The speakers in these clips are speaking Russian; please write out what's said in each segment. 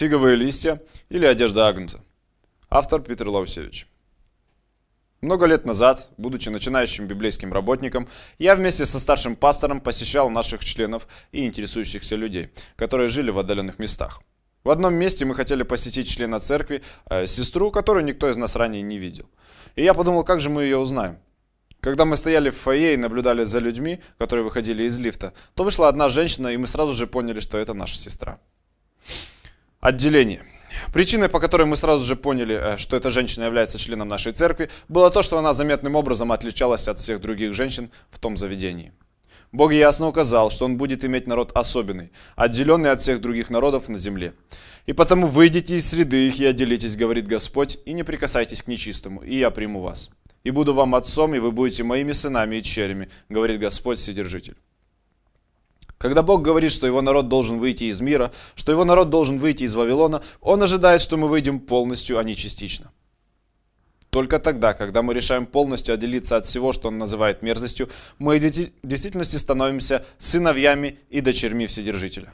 фиговые листья или одежда агнца. Автор Питер Лаусевич. Много лет назад, будучи начинающим библейским работником, я вместе со старшим пастором посещал наших членов и интересующихся людей, которые жили в отдаленных местах. В одном месте мы хотели посетить члена церкви, э, сестру, которую никто из нас ранее не видел. И я подумал, как же мы ее узнаем? Когда мы стояли в фойе и наблюдали за людьми, которые выходили из лифта, то вышла одна женщина, и мы сразу же поняли, что это наша сестра отделении. Причиной, по которой мы сразу же поняли, э, что эта женщина является членом нашей церкви, было то, что она заметным образом отличалась от всех других женщин в том заведении. Бог ясно указал, что Он будет иметь народ особенный, отделенный от всех других народов на земле. И потому выйдите из среды их и отделитесь, говорит Господь, и не прикасайтесь к нечистому, и я приму вас. И буду вам отцом, и вы будете моими сынами и черями, говорит Господь Вседержитель. Когда Бог говорит, что его народ должен выйти из мира, что его народ должен выйти из Вавилона, он ожидает, что мы выйдем полностью, а не частично. Только тогда, когда мы решаем полностью отделиться от всего, что он называет мерзостью, мы в действительности становимся сыновьями и дочерьми Вседержителя.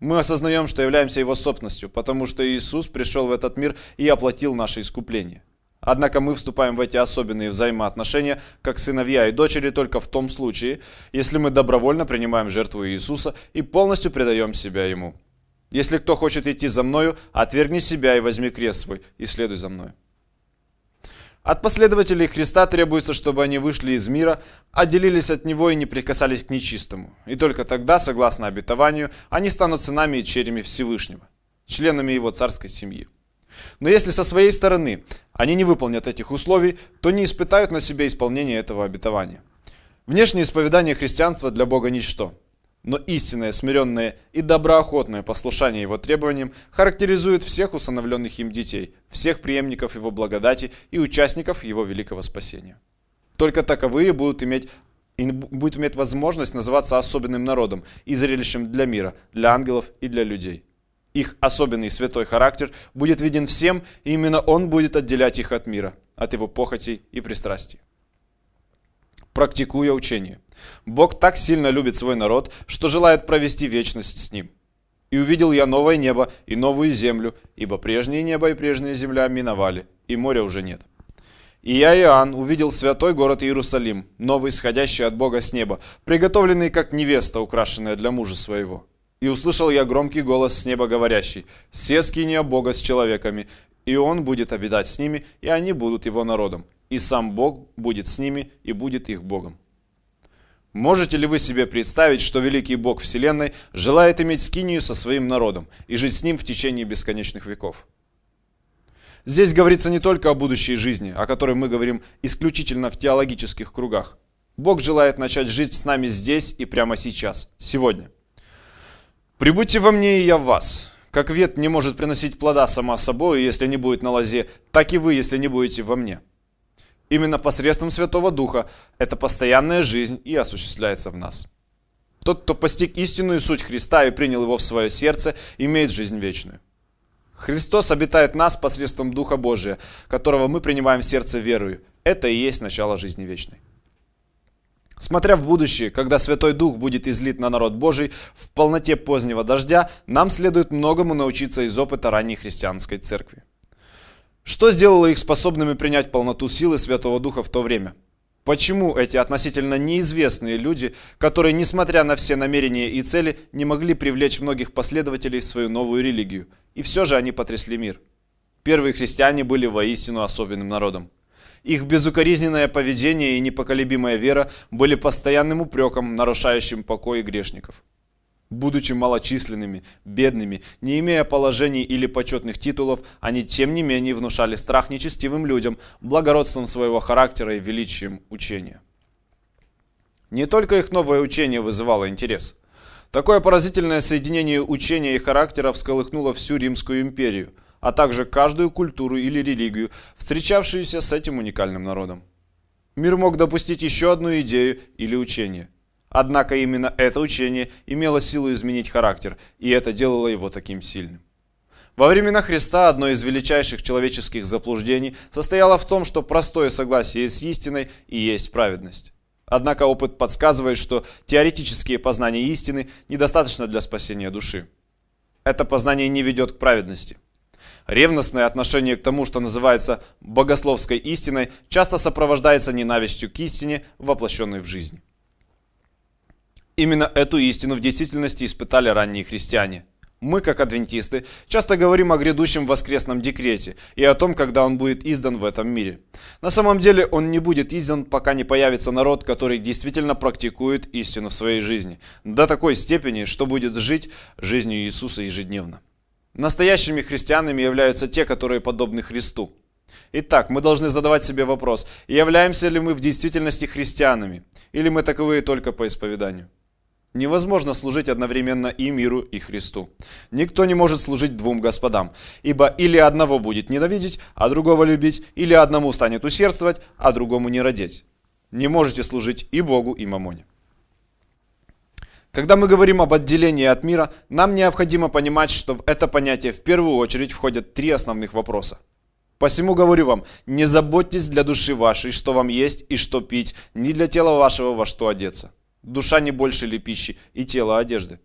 Мы осознаем, что являемся его собственностью, потому что Иисус пришел в этот мир и оплатил наше искупление – Однако мы вступаем в эти особенные взаимоотношения, как сыновья и дочери, только в том случае, если мы добровольно принимаем жертву Иисуса и полностью предаем себя Ему. Если кто хочет идти за мною, отвергни себя и возьми крест свой, и следуй за мною. От последователей Христа требуется, чтобы они вышли из мира, отделились от него и не прикасались к нечистому. И только тогда, согласно обетованию, они станут сынами и черями Всевышнего, членами его царской семьи. Но если со своей стороны они не выполнят этих условий, то не испытают на себе исполнение этого обетования. Внешнее исповедание христианства для Бога ничто. Но истинное, смиренное и доброохотное послушание Его требованиям характеризует всех усыновленных им детей, всех преемников Его благодати и участников Его великого спасения. Только таковые будут иметь и иметь возможность называться особенным народом и зрелищем для мира, для ангелов и для людей – их особенный святой характер будет виден всем, и именно он будет отделять их от мира, от его похотей и пристрастий. Практикуя учение. Бог так сильно любит свой народ, что желает провести вечность с ним. «И увидел я новое небо и новую землю, ибо прежнее небо и прежняя земля миновали, и моря уже нет». И я, Иоанн, увидел святой город Иерусалим, новый, исходящий от Бога с неба, приготовленный как невеста, украшенная для мужа своего. И услышал я громкий голос с неба говорящий, «Се скиния Бога с человеками, и Он будет обитать с ними, и они будут Его народом, и сам Бог будет с ними и будет их Богом». Можете ли вы себе представить, что великий Бог Вселенной желает иметь скинию со своим народом и жить с ним в течение бесконечных веков? Здесь говорится не только о будущей жизни, о которой мы говорим исключительно в теологических кругах. Бог желает начать жить с нами здесь и прямо сейчас, сегодня. «Прибудьте во мне, и я в вас. Как вет не может приносить плода сама собой, если не будет на лозе, так и вы, если не будете во мне». Именно посредством Святого Духа эта постоянная жизнь и осуществляется в нас. Тот, кто постиг истинную суть Христа и принял его в свое сердце, имеет жизнь вечную. Христос обитает нас посредством Духа Божия, которого мы принимаем в сердце верою. Это и есть начало жизни вечной. Смотря в будущее, когда Святой Дух будет излит на народ Божий в полноте позднего дождя, нам следует многому научиться из опыта ранней христианской церкви. Что сделало их способными принять полноту силы Святого Духа в то время? Почему эти относительно неизвестные люди, которые, несмотря на все намерения и цели, не могли привлечь многих последователей в свою новую религию? И все же они потрясли мир. Первые христиане были воистину особенным народом. Их безукоризненное поведение и непоколебимая вера были постоянным упреком, нарушающим покой грешников. Будучи малочисленными, бедными, не имея положений или почетных титулов, они тем не менее внушали страх нечестивым людям, благородством своего характера и величием учения. Не только их новое учение вызывало интерес. Такое поразительное соединение учения и характера всколыхнуло всю Римскую империю – а также каждую культуру или религию, встречавшуюся с этим уникальным народом. Мир мог допустить еще одну идею или учение. Однако именно это учение имело силу изменить характер, и это делало его таким сильным. Во времена Христа одно из величайших человеческих заблуждений состояло в том, что простое согласие с истиной и есть праведность. Однако опыт подсказывает, что теоретические познания истины недостаточно для спасения души. Это познание не ведет к праведности. Ревностное отношение к тому, что называется богословской истиной, часто сопровождается ненавистью к истине, воплощенной в жизнь. Именно эту истину в действительности испытали ранние христиане. Мы, как адвентисты, часто говорим о грядущем воскресном декрете и о том, когда он будет издан в этом мире. На самом деле он не будет издан, пока не появится народ, который действительно практикует истину в своей жизни, до такой степени, что будет жить жизнью Иисуса ежедневно. Настоящими христианами являются те, которые подобны Христу. Итак, мы должны задавать себе вопрос, являемся ли мы в действительности христианами, или мы таковые только по исповеданию. Невозможно служить одновременно и миру, и Христу. Никто не может служить двум господам, ибо или одного будет ненавидеть, а другого любить, или одному станет усердствовать, а другому не родить. Не можете служить и Богу, и мамоне. Когда мы говорим об отделении от мира, нам необходимо понимать, что в это понятие в первую очередь входят три основных вопроса. Посему говорю вам, не заботьтесь для души вашей, что вам есть и что пить, ни для тела вашего во что одеться. Душа не больше ли пищи и тело одежды?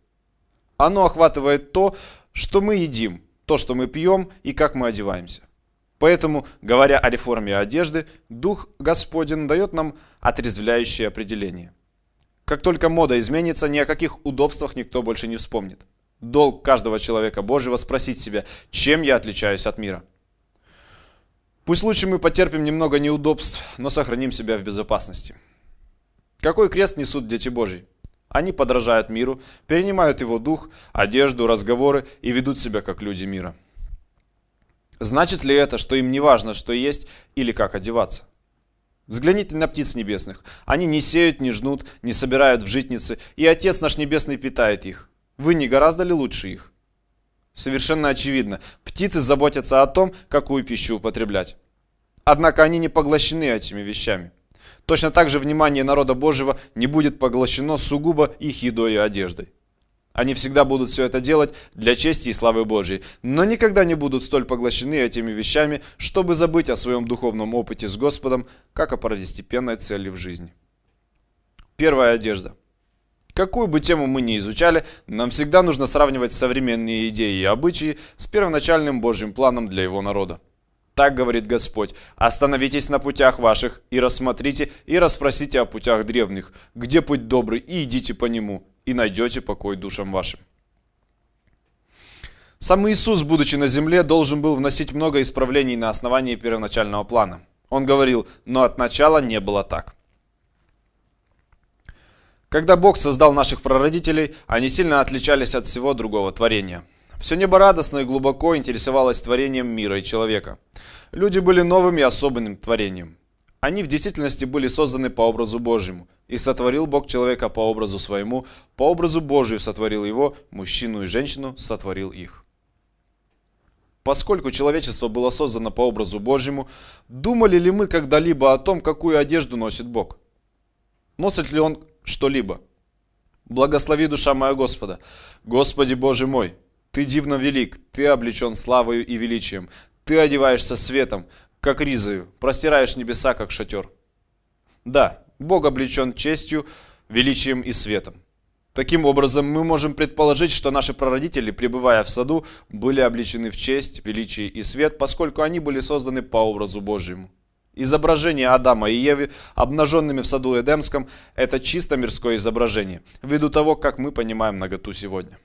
Оно охватывает то, что мы едим, то, что мы пьем и как мы одеваемся. Поэтому, говоря о реформе одежды, Дух Господень дает нам отрезвляющее определение. Как только мода изменится, ни о каких удобствах никто больше не вспомнит. Долг каждого человека Божьего спросить себя, чем я отличаюсь от мира. Пусть лучше мы потерпим немного неудобств, но сохраним себя в безопасности. Какой крест несут дети Божьи? Они подражают миру, перенимают его дух, одежду, разговоры и ведут себя как люди мира. Значит ли это, что им не важно, что есть или как одеваться? Взгляните на птиц небесных. Они не сеют, не жнут, не собирают в житницы, и Отец наш Небесный питает их. Вы не гораздо ли лучше их? Совершенно очевидно, птицы заботятся о том, какую пищу употреблять. Однако они не поглощены этими вещами. Точно так же внимание народа Божьего не будет поглощено сугубо их едой и одеждой. Они всегда будут все это делать для чести и славы Божьей, но никогда не будут столь поглощены этими вещами, чтобы забыть о своем духовном опыте с Господом, как о первостепенной цели в жизни. Первая одежда. Какую бы тему мы ни изучали, нам всегда нужно сравнивать современные идеи и обычаи с первоначальным Божьим планом для его народа. Так говорит Господь, остановитесь на путях ваших и рассмотрите и расспросите о путях древних, где путь добрый, и идите по нему и найдете покой душам вашим. Сам Иисус, будучи на земле, должен был вносить много исправлений на основании первоначального плана. Он говорил, но от начала не было так. Когда Бог создал наших прародителей, они сильно отличались от всего другого творения. Все небо радостно и глубоко интересовалось творением мира и человека. Люди были новым и особенным творением. Они в действительности были созданы по образу Божьему. И сотворил Бог человека по образу своему, по образу Божию сотворил его, мужчину и женщину сотворил их. Поскольку человечество было создано по образу Божьему, думали ли мы когда-либо о том, какую одежду носит Бог? Носит ли он что-либо? Благослови душа моя Господа. Господи Боже мой, Ты дивно велик, Ты облечен славою и величием, Ты одеваешься светом, как ризою, простираешь небеса, как шатер. Да, Бог облечен честью, величием и светом. Таким образом, мы можем предположить, что наши прародители, пребывая в саду, были обличены в честь, величие и свет, поскольку они были созданы по образу Божьему. Изображение Адама и Евы, обнаженными в саду Эдемском, это чисто мирское изображение, ввиду того, как мы понимаем наготу сегодня.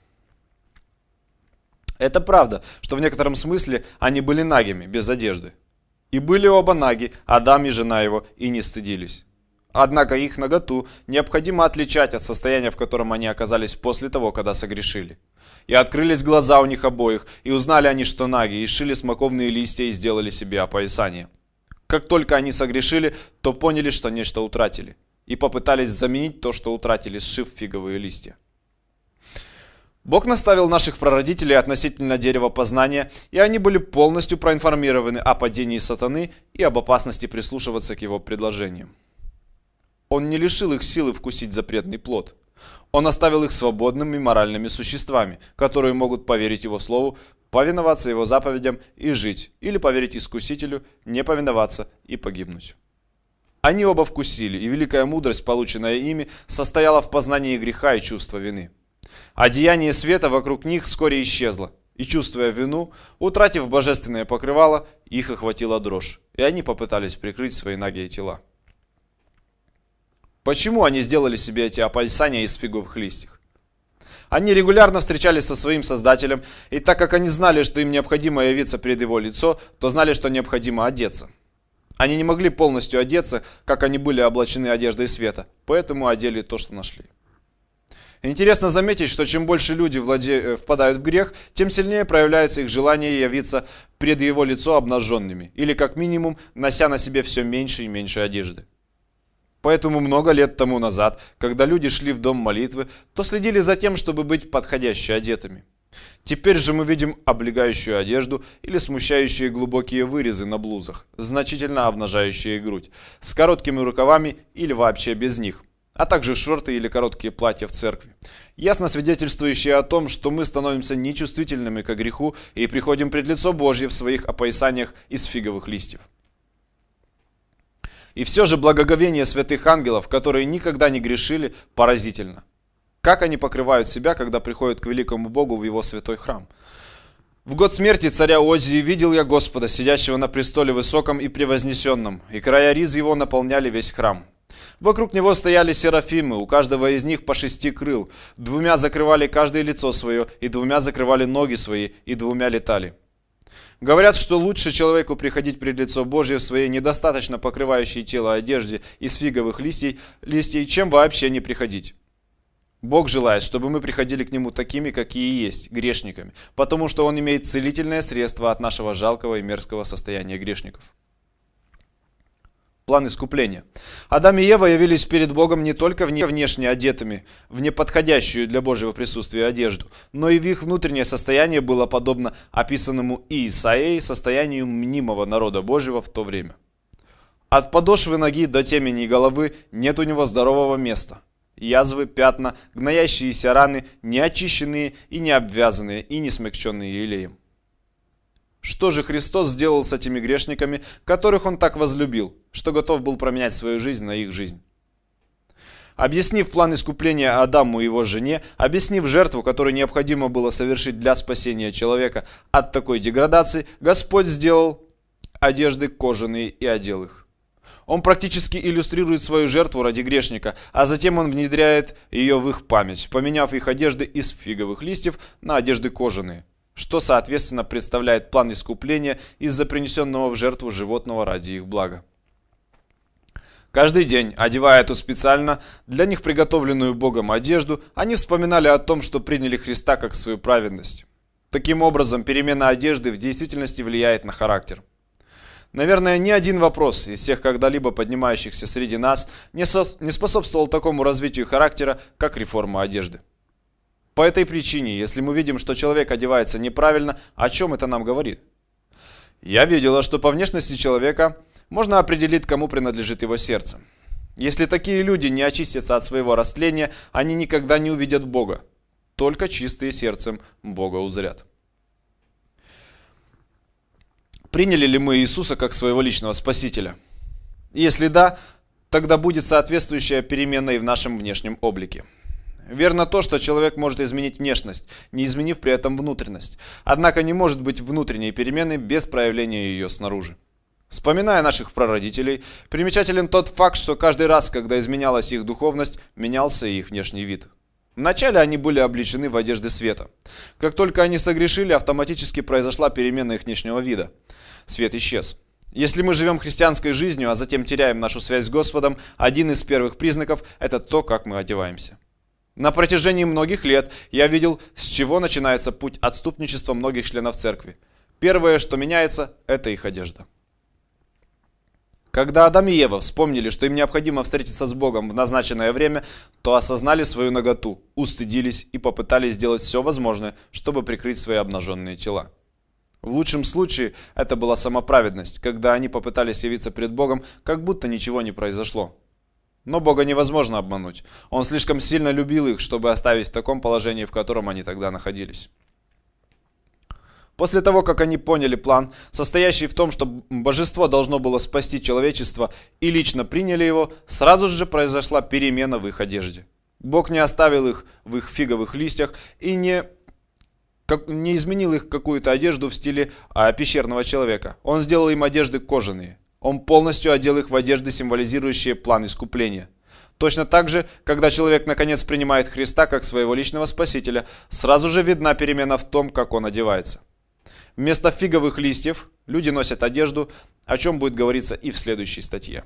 Это правда, что в некотором смысле они были нагими, без одежды. И были оба наги, Адам и жена его, и не стыдились. Однако их наготу необходимо отличать от состояния, в котором они оказались после того, когда согрешили. И открылись глаза у них обоих, и узнали они, что наги, и шили смоковные листья и сделали себе опоясание. Как только они согрешили, то поняли, что нечто утратили, и попытались заменить то, что утратили, сшив фиговые листья. Бог наставил наших прародителей относительно дерева познания, и они были полностью проинформированы о падении сатаны и об опасности прислушиваться к его предложениям. Он не лишил их силы вкусить запретный плод. Он оставил их свободными моральными существами, которые могут поверить его слову, повиноваться его заповедям и жить, или поверить искусителю, не повиноваться и погибнуть. Они оба вкусили, и великая мудрость, полученная ими, состояла в познании греха и чувства вины – Одеяние света вокруг них вскоре исчезло, и, чувствуя вину, утратив божественное покрывало, их охватила дрожь, и они попытались прикрыть свои нагие тела. Почему они сделали себе эти опальсания из фиговых листьев? Они регулярно встречались со своим создателем, и так как они знали, что им необходимо явиться перед его лицо, то знали, что необходимо одеться. Они не могли полностью одеться, как они были облачены одеждой света, поэтому одели то, что нашли. Интересно заметить, что чем больше люди владе... Э, впадают в грех, тем сильнее проявляется их желание явиться пред его лицо обнаженными, или как минимум нося на себе все меньше и меньше одежды. Поэтому много лет тому назад, когда люди шли в дом молитвы, то следили за тем, чтобы быть подходяще одетыми. Теперь же мы видим облегающую одежду или смущающие глубокие вырезы на блузах, значительно обнажающие грудь, с короткими рукавами или вообще без них – а также шорты или короткие платья в церкви, ясно свидетельствующие о том, что мы становимся нечувствительными к греху и приходим пред лицо Божье в своих опоясаниях из фиговых листьев. И все же благоговение святых ангелов, которые никогда не грешили, поразительно. Как они покрывают себя, когда приходят к великому Богу в его святой храм? В год смерти царя Озии видел я Господа, сидящего на престоле высоком и превознесенном, и края риз его наполняли весь храм. Вокруг него стояли серафимы, у каждого из них по шести крыл. Двумя закрывали каждое лицо свое, и двумя закрывали ноги свои, и двумя летали. Говорят, что лучше человеку приходить пред лицо Божье в своей недостаточно покрывающей тело одежде из фиговых листьев, листьев, чем вообще не приходить. Бог желает, чтобы мы приходили к Нему такими, какие есть, грешниками, потому что Он имеет целительное средство от нашего жалкого и мерзкого состояния грешников план искупления. Адам и Ева явились перед Богом не только внешне одетыми, в неподходящую для Божьего присутствия одежду, но и в их внутреннее состояние было подобно описанному Иисаей состоянию мнимого народа Божьего в то время. От подошвы ноги до темени головы нет у него здорового места. Язвы, пятна, гноящиеся раны, неочищенные и не обвязанные, и не смягченные елеем. Что же Христос сделал с этими грешниками, которых Он так возлюбил, что готов был променять свою жизнь на их жизнь? Объяснив план искупления Адаму и его жене, объяснив жертву, которую необходимо было совершить для спасения человека от такой деградации, Господь сделал одежды кожаные и одел их. Он практически иллюстрирует свою жертву ради грешника, а затем он внедряет ее в их память, поменяв их одежды из фиговых листьев на одежды кожаные – что, соответственно, представляет план искупления из-за принесенного в жертву животного ради их блага. Каждый день, одевая эту специально для них приготовленную Богом одежду, они вспоминали о том, что приняли Христа как свою праведность. Таким образом, перемена одежды в действительности влияет на характер. Наверное, ни один вопрос из всех когда-либо поднимающихся среди нас не, со... не способствовал такому развитию характера, как реформа одежды. По этой причине, если мы видим, что человек одевается неправильно, о чем это нам говорит? Я видела, что по внешности человека можно определить, кому принадлежит его сердце. Если такие люди не очистятся от своего растления, они никогда не увидят Бога. Только чистые сердцем Бога узрят. Приняли ли мы Иисуса как своего личного Спасителя? Если да, тогда будет соответствующая перемена и в нашем внешнем облике. Верно то, что человек может изменить внешность, не изменив при этом внутренность. Однако не может быть внутренней перемены без проявления ее снаружи. Вспоминая наших прародителей, примечателен тот факт, что каждый раз, когда изменялась их духовность, менялся и их внешний вид. Вначале они были обличены в одежды света. Как только они согрешили, автоматически произошла перемена их внешнего вида. Свет исчез. Если мы живем христианской жизнью, а затем теряем нашу связь с Господом, один из первых признаков – это то, как мы одеваемся. На протяжении многих лет я видел, с чего начинается путь отступничества многих членов церкви. Первое, что меняется, это их одежда. Когда Адам и Ева вспомнили, что им необходимо встретиться с Богом в назначенное время, то осознали свою наготу, устыдились и попытались сделать все возможное, чтобы прикрыть свои обнаженные тела. В лучшем случае это была самоправедность, когда они попытались явиться перед Богом, как будто ничего не произошло. Но Бога невозможно обмануть. Он слишком сильно любил их, чтобы оставить в таком положении, в котором они тогда находились. После того, как они поняли план, состоящий в том, что божество должно было спасти человечество, и лично приняли его, сразу же произошла перемена в их одежде. Бог не оставил их в их фиговых листьях и не, как, не изменил их какую-то одежду в стиле а, пещерного человека. Он сделал им одежды кожаные. Он полностью одел их в одежды, символизирующие план искупления. Точно так же, когда человек наконец принимает Христа как своего личного спасителя, сразу же видна перемена в том, как он одевается. Вместо фиговых листьев люди носят одежду, о чем будет говориться и в следующей статье.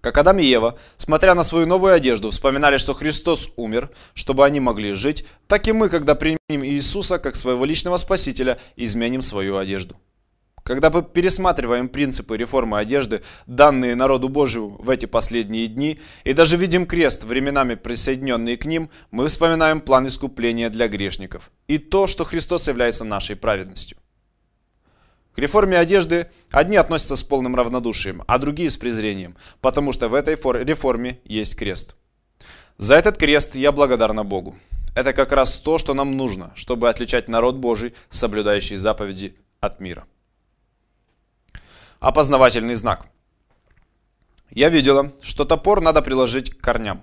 Как Адам и Ева, смотря на свою новую одежду, вспоминали, что Христос умер, чтобы они могли жить, так и мы, когда примем Иисуса как своего личного Спасителя, изменим свою одежду. Когда мы пересматриваем принципы реформы одежды, данные народу Божию в эти последние дни, и даже видим крест, временами присоединенный к ним, мы вспоминаем план искупления для грешников и то, что Христос является нашей праведностью. К реформе одежды одни относятся с полным равнодушием, а другие с презрением, потому что в этой реформе есть крест. За этот крест я благодарна Богу. Это как раз то, что нам нужно, чтобы отличать народ Божий, соблюдающий заповеди, от мира опознавательный знак. Я видела, что топор надо приложить к корням.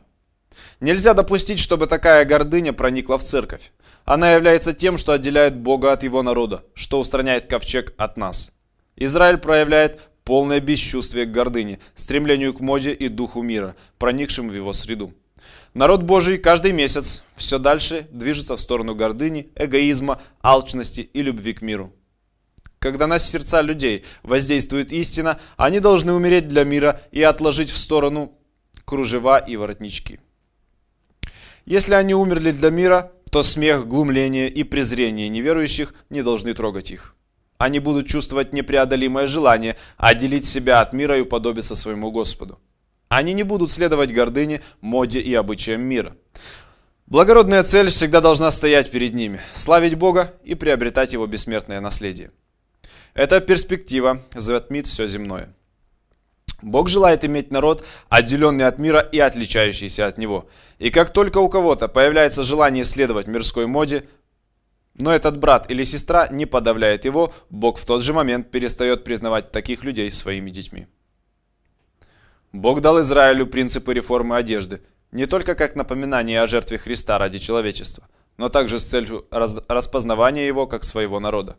Нельзя допустить, чтобы такая гордыня проникла в церковь. Она является тем, что отделяет Бога от его народа, что устраняет ковчег от нас. Израиль проявляет полное бесчувствие к гордыне, стремлению к моде и духу мира, проникшим в его среду. Народ Божий каждый месяц все дальше движется в сторону гордыни, эгоизма, алчности и любви к миру когда на сердца людей воздействует истина, они должны умереть для мира и отложить в сторону кружева и воротнички. Если они умерли для мира, то смех, глумление и презрение неверующих не должны трогать их. Они будут чувствовать непреодолимое желание отделить себя от мира и уподобиться своему Господу. Они не будут следовать гордыне, моде и обычаям мира. Благородная цель всегда должна стоять перед ними – славить Бога и приобретать Его бессмертное наследие. Эта перспектива затмит все земное. Бог желает иметь народ, отделенный от мира и отличающийся от него. И как только у кого-то появляется желание следовать мирской моде, но этот брат или сестра не подавляет его, Бог в тот же момент перестает признавать таких людей своими детьми. Бог дал Израилю принципы реформы одежды, не только как напоминание о жертве Христа ради человечества, но также с целью распознавания его как своего народа.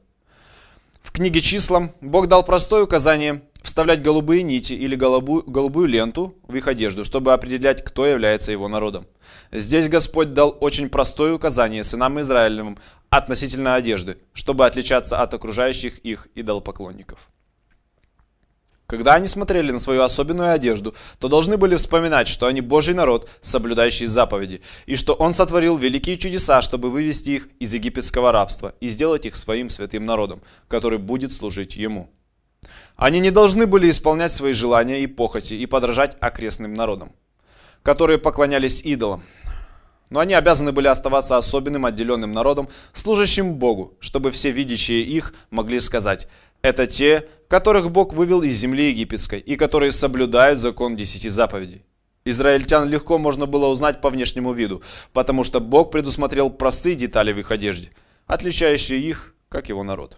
В книге числам Бог дал простое указание вставлять голубые нити или голубую, голубую ленту в их одежду, чтобы определять, кто является его народом. Здесь Господь дал очень простое указание сынам Израилевым относительно одежды, чтобы отличаться от окружающих их идолопоклонников. Когда они смотрели на свою особенную одежду, то должны были вспоминать, что они Божий народ, соблюдающий заповеди, и что Он сотворил великие чудеса, чтобы вывести их из египетского рабства и сделать их своим святым народом, который будет служить Ему. Они не должны были исполнять свои желания и похоти и подражать окрестным народам, которые поклонялись идолам. Но они обязаны были оставаться особенным отделенным народом, служащим Богу, чтобы все видящие их могли сказать это те, которых Бог вывел из земли египетской и которые соблюдают закон десяти заповедей. Израильтян легко можно было узнать по внешнему виду, потому что Бог предусмотрел простые детали в их одежде, отличающие их, как его народ.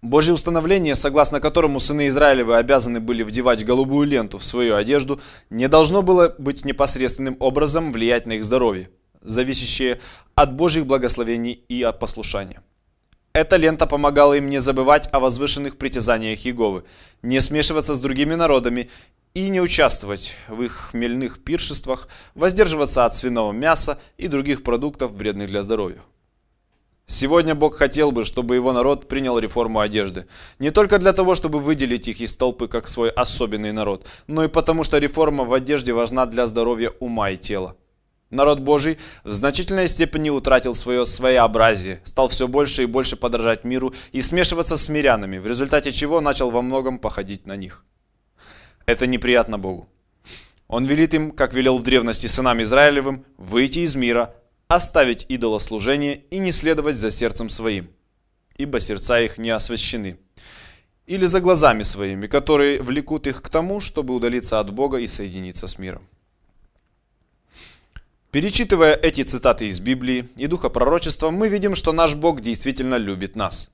Божье установление, согласно которому сыны Израилевы обязаны были вдевать голубую ленту в свою одежду, не должно было быть непосредственным образом влиять на их здоровье, зависящее от Божьих благословений и от послушания. Эта лента помогала им не забывать о возвышенных притязаниях Иеговы, не смешиваться с другими народами и не участвовать в их хмельных пиршествах, воздерживаться от свиного мяса и других продуктов, вредных для здоровья. Сегодня Бог хотел бы, чтобы его народ принял реформу одежды. Не только для того, чтобы выделить их из толпы как свой особенный народ, но и потому, что реформа в одежде важна для здоровья ума и тела. Народ Божий в значительной степени утратил свое своеобразие, стал все больше и больше подражать миру и смешиваться с мирянами, в результате чего начал во многом походить на них. Это неприятно Богу. Он велит им, как велел в древности сынам Израилевым, выйти из мира, оставить идолослужение и не следовать за сердцем своим, ибо сердца их не освящены. Или за глазами своими, которые влекут их к тому, чтобы удалиться от Бога и соединиться с миром. Перечитывая эти цитаты из Библии и духа пророчества, мы видим, что наш Бог действительно любит нас.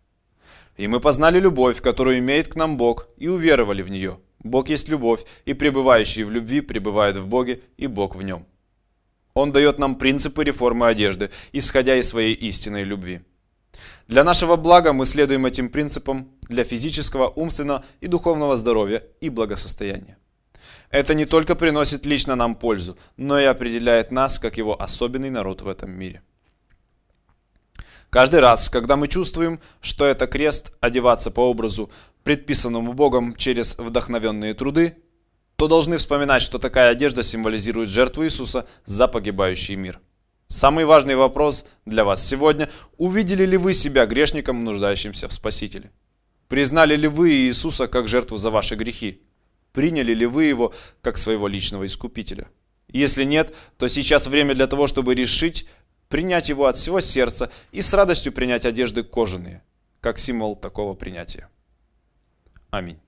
И мы познали любовь, которую имеет к нам Бог, и уверовали в нее. Бог есть любовь, и пребывающие в любви пребывают в Боге, и Бог в нем. Он дает нам принципы реформы одежды, исходя из своей истинной любви. Для нашего блага мы следуем этим принципам для физического, умственного и духовного здоровья и благосостояния. Это не только приносит лично нам пользу, но и определяет нас как его особенный народ в этом мире. Каждый раз, когда мы чувствуем, что это крест одеваться по образу, предписанному Богом через вдохновенные труды, то должны вспоминать, что такая одежда символизирует жертву Иисуса за погибающий мир. Самый важный вопрос для вас сегодня – увидели ли вы себя грешником, нуждающимся в Спасителе? Признали ли вы Иисуса как жертву за ваши грехи? Приняли ли вы его как своего личного искупителя? Если нет, то сейчас время для того, чтобы решить, принять его от всего сердца и с радостью принять одежды кожаные, как символ такого принятия. Аминь.